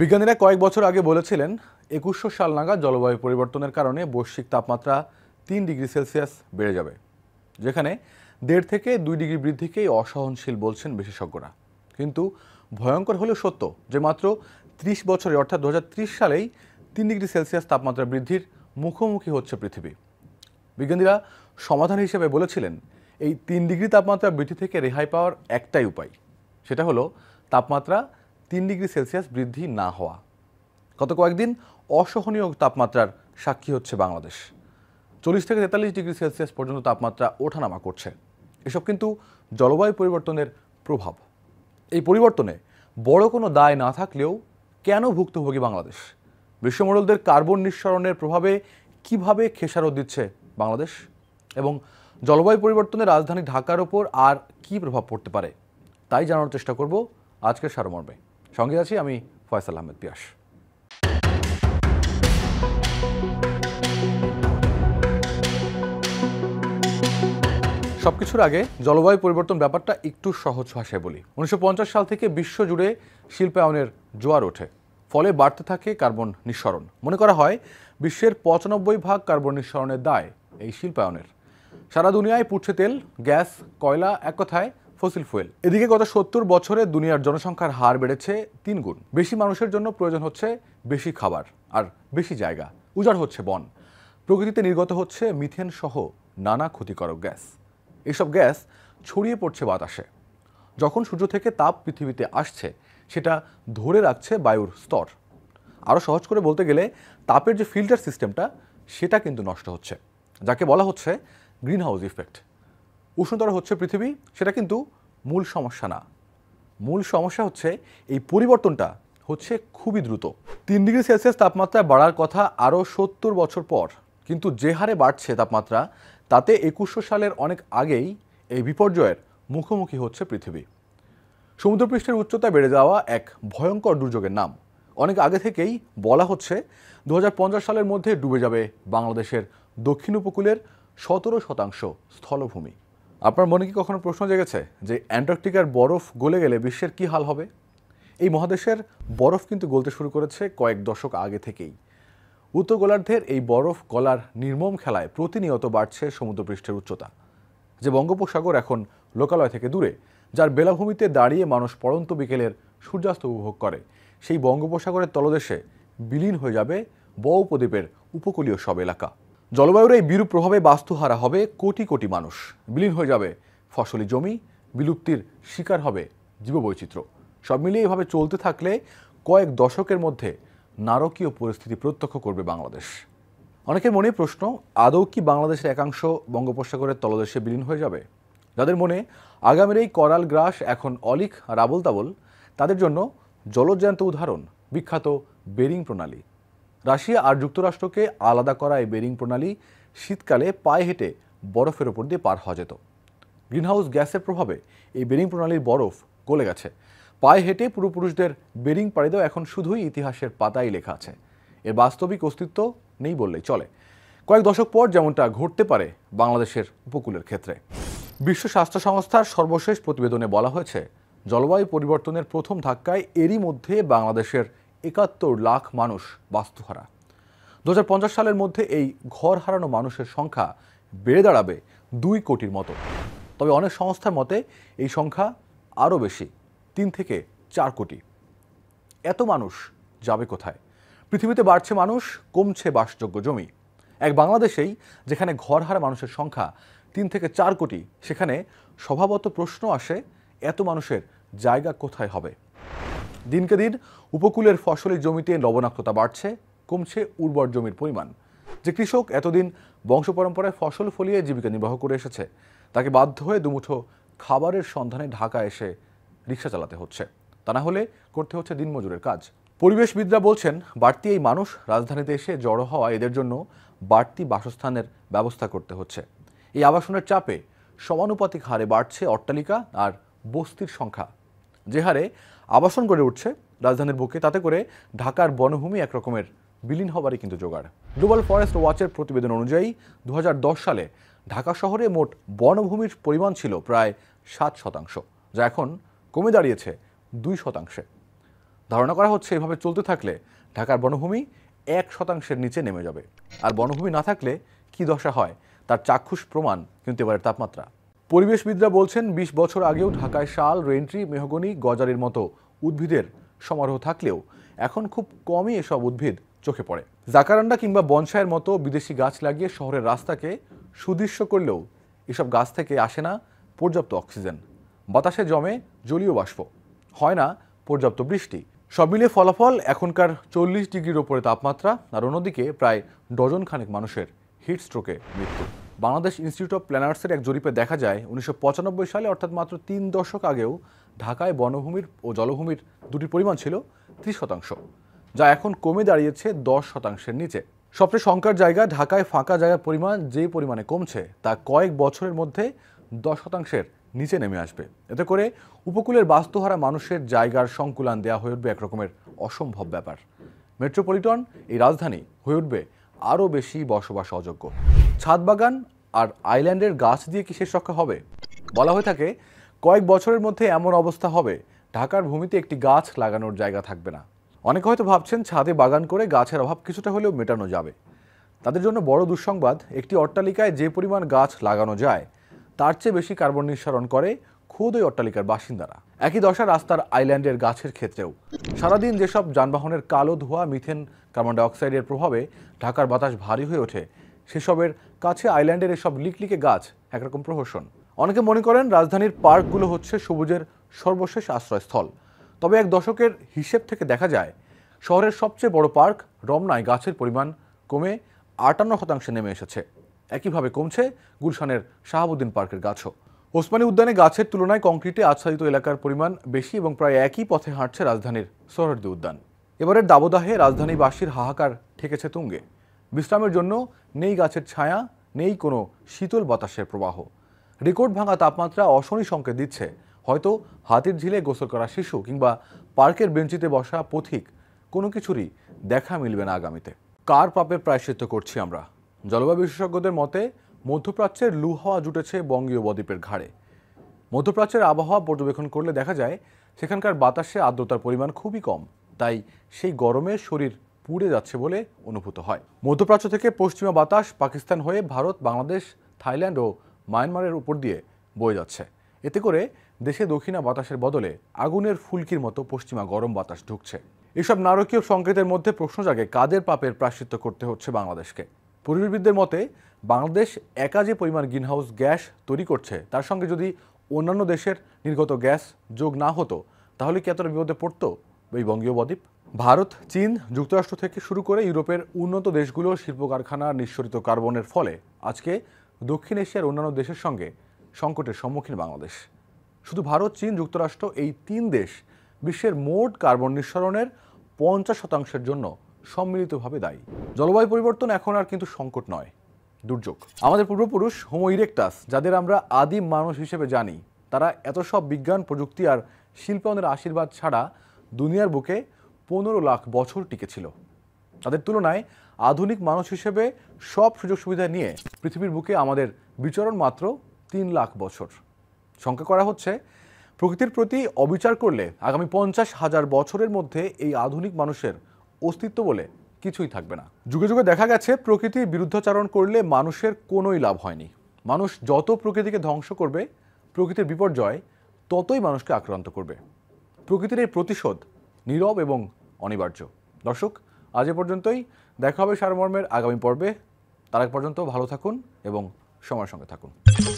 বিজ্ঞানীরা কয়েক বছর আগে বলেছিলেন একুশশো সাল নাগাদ জলবায়ু পরিবর্তনের কারণে বৈশ্বিক তাপমাত্রা তিন ডিগ্রি সেলসিয়াস বেড়ে যাবে যেখানে দেড় থেকে দুই ডিগ্রি বৃদ্ধিকেই অসহনশীল বলছেন বিশেষজ্ঞরা কিন্তু ভয়ঙ্কর হলেও সত্য যে মাত্র ত্রিশ বছরে অর্থাৎ দু সালেই তিন ডিগ্রি সেলসিয়াস তাপমাত্রা বৃদ্ধির মুখোমুখি হচ্ছে পৃথিবী বিজ্ঞানীরা সমাধান হিসেবে বলেছিলেন এই তিন ডিগ্রি তাপমাত্রা বৃদ্ধি থেকে রেহাই পাওয়ার একটাই উপায় সেটা হলো তাপমাত্রা তিন ডিগ্রি সেলসিয়াস বৃদ্ধি না হওয়া গত কয়েকদিন অসহনীয় তাপমাত্রার সাক্ষী হচ্ছে বাংলাদেশ চল্লিশ থেকে তেতাল্লিশ ডিগ্রি সেলসিয়াস পর্যন্ত তাপমাত্রা ওঠানামা করছে এসব কিন্তু জলবায়ু পরিবর্তনের প্রভাব এই পরিবর্তনে বড় কোনো দায় না থাকলেও কেন ভুক্তভোগী বাংলাদেশ বিশ্বমণ্ডলদের কার্বন নিঃসরণের প্রভাবে কিভাবে খেসারত দিচ্ছে বাংলাদেশ এবং জলবায়ু পরিবর্তনে রাজধানী ঢাকার ওপর আর কি প্রভাব পড়তে পারে তাই জানানোর চেষ্টা করব আজকের সারমর্মে সঙ্গে আছি আমি ফয়সাল আহমেদ পিয়াস সব কিছুর আগে জলবায়ু পরিবর্তন ব্যাপারটা একটু সহজ ভাষায় বলি উনিশশো সাল থেকে বিশ্ব জুড়ে শিল্পায়নের জোয়ার ওঠে ফলে বাড়তে থাকে কার্বন নিঃসরণ মনে করা হয় বিশ্বের পঁচানব্বই ভাগ কার্বন নিঃসরণের দায় এই শিল্পায়নের সারা দুনিয়ায় পুড়ছে তেল গ্যাস কয়লা এক কথায় ফসিল ফুয়েল এদিকে গত সত্তর বছরে দুনিয়ার জনসংখ্যার হার বেড়েছে তিন গুণ বেশি মানুষের জন্য প্রয়োজন হচ্ছে বেশি খাবার আর বেশি জায়গা উজাড় হচ্ছে বন প্রকৃতিতে নির্গত হচ্ছে মিথেন সহ নানা ক্ষতিকারক গ্যাস এসব গ্যাস ছড়িয়ে পড়ছে বাতাসে যখন সূর্য থেকে তাপ পৃথিবীতে আসছে সেটা ধরে রাখছে বায়ুর স্তর আরও সহজ করে বলতে গেলে তাপের যে ফিল্টার সিস্টেমটা সেটা কিন্তু নষ্ট হচ্ছে যাকে বলা হচ্ছে গ্রিনহাউস ইফেক্ট উষ্ণতর হচ্ছে পৃথিবী সেটা কিন্তু মূল সমস্যা না মূল সমস্যা হচ্ছে এই পরিবর্তনটা হচ্ছে খুবই দ্রুত তিন ডিগ্রি সেলসিয়াস তাপমাত্রা বাড়ার কথা আরও সত্তর বছর পর কিন্তু যে হারে বাড়ছে তাপমাত্রা তাতে একুশশো সালের অনেক আগেই এই বিপর্যয়ের মুখোমুখি হচ্ছে পৃথিবী সমুদ্রপৃষ্ঠের উচ্চতা বেড়ে যাওয়া এক ভয়ঙ্কর দুর্যোগের নাম অনেক আগে থেকেই বলা হচ্ছে দু সালের মধ্যে ডুবে যাবে বাংলাদেশের দক্ষিণ উপকূলের সতেরো শতাংশ স্থলভূমি আপনার মনে কি কখনো প্রশ্ন জেগেছে যে অ্যান্টার্কটিকার বরফ গলে গেলে বিশ্বের কি হাল হবে এই মহাদেশের বরফ কিন্তু গলতে শুরু করেছে কয়েক দশক আগে থেকেই উত্তর গোলার্ধের এই বরফ গলার নির্মম খেলায় প্রতিনিয়ত বাড়ছে সমুদ্রপৃষ্ঠের উচ্চতা যে বঙ্গোপসাগর এখন লোকালয় থেকে দূরে যার বেলাভূমিতে দাঁড়িয়ে মানুষ পরন্ত বিকেলের সূর্যাস্ত উপভোগ করে সেই বঙ্গোপসাগরের তলদেশে বিলীন হয়ে যাবে উপদ্বীপের উপকূলীয় সব এলাকা জলবায়ুর এই বিরূপ প্রভাবে বাস্তুহারা হবে কোটি কোটি মানুষ বিলীন হয়ে যাবে ফসলি জমি বিলুপ্তির শিকার হবে জীববৈচিত্র্য সব মিলিয়ে এভাবে চলতে থাকলে কয়েক দশকের মধ্যে নারকীয় পরিস্থিতি প্রত্যক্ষ করবে বাংলাদেশ অনেকের মনে প্রশ্ন আদৌ কি বাংলাদেশের একাংশ বঙ্গোপসাগরের তলদেশে বিলীন হয়ে যাবে যাদের মনে আগামীর এই করাল গ্রাস এখন অলিক আর আবল তাবল তাদের জন্য জলজ্যান্ত উদাহরণ বিখ্যাত বেরিং প্রণালী রাশিয়া আর যুক্তরাষ্ট্রকে আলাদা করা এই বেরিং প্রণালী শীতকালে পায়ে হেঁটে বরফের ওপর দিয়ে পার হওয়া যেত গ্রিনহাউস গ্যাসের প্রভাবে এই বেরিং প্রণালীর বরফ গলে গেছে পায়ে হেঁটে পূর্বপুরুষদের বেরিং পাড়ি দেওয়া এখন শুধুই ইতিহাসের পাতায় লেখা আছে এর বাস্তবিক অস্তিত্ব নেই বললেই চলে কয়েক দশক পর যেমনটা ঘটতে পারে বাংলাদেশের উপকূলের ক্ষেত্রে বিশ্ব স্বাস্থ্য সংস্থার সর্বশেষ প্রতিবেদনে বলা হয়েছে জলবায়ু পরিবর্তনের প্রথম ধাক্কায় এরই মধ্যে বাংলাদেশের একাত্তর লাখ মানুষ বাস্তুহারা দু সালের মধ্যে এই ঘর হারানো মানুষের সংখ্যা বেড়ে দাঁড়াবে দুই কোটির মতো তবে অনেক সংস্থার মতে এই সংখ্যা আরও বেশি তিন থেকে চার কোটি এত মানুষ যাবে কোথায় পৃথিবীতে বাড়ছে মানুষ কমছে বাসযোগ্য জমি এক বাংলাদেশেই যেখানে ঘর হারা মানুষের সংখ্যা তিন থেকে চার কোটি সেখানে স্বভাবত প্রশ্ন আসে এত মানুষের জায়গা কোথায় হবে দিনকে দিন উপকূলের ফসলের জমিতে লবণাক্ততা বাড়ছে কমছে উর্বর জমির পরিমাণ যে কৃষক এতদিন বংশ পরম্পরায় ফসল ফলিয়ে জীবিকা নির্বাহ করে এসেছে তাকে বাধ্য হয়ে দুমুঠো খাবারের সন্ধানে ঢাকা এসে রিক্সা চালাতে হচ্ছে তা না হলে করতে হচ্ছে দিনমজুরের কাজ পরিবেশবিদরা বলছেন বাড়তি এই মানুষ রাজধানীতে এসে জড়ো হওয়া এদের জন্য বাড়তি বাসস্থানের ব্যবস্থা করতে হচ্ছে এই আবাসনের চাপে সমানুপাতিক হারে বাড়ছে অট্টালিকা আর বস্তির সংখ্যা যে হারে আবাসন গড়ে উঠছে রাজধানীর বুকে তাতে করে ঢাকার বনভূমি একরকমের বিলীন হবারই কিন্তু জোগাড় গ্লোবাল ফরেস্ট ওয়াচের প্রতিবেদন অনুযায়ী দু সালে ঢাকা শহরে মোট বনভূমির পরিমাণ ছিল প্রায় সাত শতাংশ যা এখন কমে দাঁড়িয়েছে দুই শতাংশে ধারণা করা হচ্ছে এভাবে চলতে থাকলে ঢাকার বনভূমি এক শতাংশের নিচে নেমে যাবে আর বনভূমি না থাকলে কি দশা হয় তার চাক্ষুষ প্রমাণ কিন্তু এবারের তাপমাত্রা পরিবেশবিদরা বলছেন ২০ বছর আগেও ঢাকায় শাল রেন্ট্রি মেহগনি গজারের মতো উদ্ভিদের সমারোহ থাকলেও এখন খুব কমই এসব উদ্ভিদ চোখে পড়ে জাকারান্ডা কিংবা বনসায়ের মতো বিদেশি গাছ লাগিয়ে শহরের রাস্তাকে সুদৃশ্য করলেও এসব গাছ থেকে আসে না পর্যাপ্ত অক্সিজেন বাতাসে জমে জলীয় বাষ্প হয় না পর্যাপ্ত বৃষ্টি সব মিলে ফলাফল এখনকার চল্লিশ ডিগ্রির ওপরে তাপমাত্রা আর অন্যদিকে প্রায় ডজন খানেক মানুষের হিট স্ট্রোকে মৃত্যু বাংলাদেশ ইনস্টিটিউট অফ প্ল্যানার্সের এক জরিপে দেখা যায় উনিশশো সালে অর্থাৎ মাত্র তিন দশক আগেও ঢাকায় বনভূমির ও জলভূমির দুটি পরিমাণ ছিল ত্রিশ শতাংশ যা এখন কমে দাঁড়িয়েছে দশ শতাংশের নিচে সবচেয়ে শঙ্কার জায়গা ঢাকায় ফাঁকা জায়গার পরিমাণ যে পরিমাণে কমছে তা কয়েক বছরের মধ্যে দশ শতাংশের নিচে নেমে আসবে এতে করে উপকূলের বাস্তুহারা মানুষের জায়গার সংকুলান দেওয়া হয়ে উঠবে একরকমের অসম্ভব ব্যাপার মেট্রোপলিটন এই রাজধানী হয়ে উঠবে আরও বেশি বসবাস অযোগ্য ছাদ বাগান আর আইল্যান্ডের গাছ দিয়ে কিসের সংখ্যা হবে বলা হয়ে থাকে কয়েক বছরের মধ্যে এমন অবস্থা হবে ঢাকার ভূমিতে একটি গাছ লাগানোর জায়গা থাকবে না অনেকে হয়তো ভাবছেন ছাদে বাগান করে গাছের অভাব কিছুটা হলেও মেটানো যাবে তাদের জন্য বড় দুঃসংবাদ একটি অট্টালিকায় যে পরিমাণ গাছ লাগানো যায় তার চেয়ে বেশি কার্বন নিঃসরণ করে খুদ ওই অট্টালিকার বাসিন্দারা একই দশা রাস্তার আইল্যান্ডের গাছের ক্ষেত্রেও সারাদিন যেসব যানবাহনের কালো ধোয়া মিথেন কার্বন ডাইঅক্সাইডের প্রভাবে ঢাকার বাতাস ভারী হয়ে ওঠে সেসবের কাছে আইল্যান্ডের এসব লিকলিকে গাছ একরকম প্রহসন অনেকে মনে করেন রাজধানীর পার্কগুলো হচ্ছে সবুজের সর্বশেষ আশ্রয়স্থল তবে এক দশকের হিসেব থেকে দেখা যায় শহরের সবচেয়ে বড় পার্ক রমনায় গাছের পরিমাণ কমে আটান্ন শতাংশে নেমে এসেছে একইভাবে কমছে গুলশানের শাহাবুদ্দিন পার্কের গাছও ওসমানী উদ্যানে গাছের তুলনায় কংক্রিটে আচ্ছাদিত এলাকার পরিমাণ বেশি এবং প্রায় একই পথে হাঁটছে রাজধানীর সোহরদি উদ্যান এবারের দাবদাহে রাজধানীবাসীর হাহাকার ঠেকেছে তুঙ্গে বিশ্রামের জন্য নেই গাছের ছায়া নেই কোনো শীতল বাতাসের প্রবাহ রেকর্ড ভাঙা তাপমাত্রা অশনি সংকেত দিচ্ছে হয়তো হাতির ঝিলে গোসল করা শিশু কিংবা পার্কের বেঞ্চিতে বসা পথিক কোনো কিছুরই দেখা মিলবে না আগামীতে কার পাপে প্রায়শ্চিত্ত করছি আমরা জলবায়ু বিশেষজ্ঞদের মতে মধ্যপ্রাচ্যের লু হওয়া জুটেছে বঙ্গীয় বদ্বীপের ঘাড়ে মধ্যপ্রাচ্যের আবহাওয়া পর্যবেক্ষণ করলে দেখা যায় সেখানকার বাতাসে আর্দ্রতার পরিমাণ খুবই কম তাই সেই গরমে শরীর পুড়ে যাচ্ছে বলে অনুভূত হয় মধ্যপ্রাচ্য থেকে পশ্চিমা বাতাস পাকিস্তান হয়ে ভারত বাংলাদেশ থাইল্যান্ড ও মায়ানমারের উপর দিয়ে বয়ে যাচ্ছে এতে করে দেশে দক্ষিণা বাতাসের বদলে আগুনের ফুলকির মতো পশ্চিমা গরম বাতাস ঢুকছে এসব নারকীয় সংকেতের মধ্যে প্রশ্ন জাগে কাদের পাপের প্রাশ্চিত্য করতে হচ্ছে বাংলাদেশকে পরিবেশবিদদের মতে বাংলাদেশ একা যে পরিমাণ গ্রিনহাউস গ্যাস তৈরি করছে তার সঙ্গে যদি অন্যান্য দেশের নির্গত গ্যাস যোগ না হতো তাহলে কি এতটা বিপদে পড়তো এই বঙ্গীয় বদ্বীপ ভারত চীন যুক্তরাষ্ট্র থেকে শুরু করে ইউরোপের উন্নত দেশগুলো শিল্প কারখানা নিঃসরিত কার্বনের ফলে আজকে দক্ষিণ এশিয়ার অন্যান্য দেশের সঙ্গে সংকটের সম্মুখীন বাংলাদেশ শুধু ভারত চীন যুক্তরাষ্ট্র এই তিন দেশ বিশ্বের মোট কার্বন নিঃসরণের পঞ্চাশ শতাংশের জন্য সম্মিলিতভাবে দায়ী জলবায়ু পরিবর্তন এখন আর কিন্তু সংকট নয় দুর্যোগ আমাদের পূর্বপুরুষ হোমো ইরেক্টাস যাদের আমরা আদিম মানুষ হিসেবে জানি তারা এত সব বিজ্ঞান প্রযুক্তি আর শিল্পায়নের আশীর্বাদ ছাড়া দুনিয়ার বুকে পনেরো লাখ বছর টিকেছিল তাদের তুলনায় আধুনিক মানুষ হিসেবে সব সুযোগ সুবিধা নিয়ে পৃথিবীর বুকে আমাদের বিচরণ মাত্র তিন লাখ বছর শঙ্কা করা হচ্ছে প্রকৃতির প্রতি অবিচার করলে আগামী পঞ্চাশ হাজার বছরের মধ্যে এই আধুনিক মানুষের অস্তিত্ব বলে কিছুই থাকবে না যুগে যুগে দেখা গেছে প্রকৃতির বিরুদ্ধাচারণ করলে মানুষের কোনোই লাভ হয়নি মানুষ যত প্রকৃতিকে ধ্বংস করবে প্রকৃতির বিপর্যয় ততই মানুষকে আক্রান্ত করবে প্রকৃতির এই প্রতিশোধ নীরব এবং অনিবার্য দর্শক আজ এ পর্যন্তই দেখা হবে সারমর্মের আগামী পর্বে তার পর্যন্ত ভালো থাকুন এবং সময়ের সঙ্গে থাকুন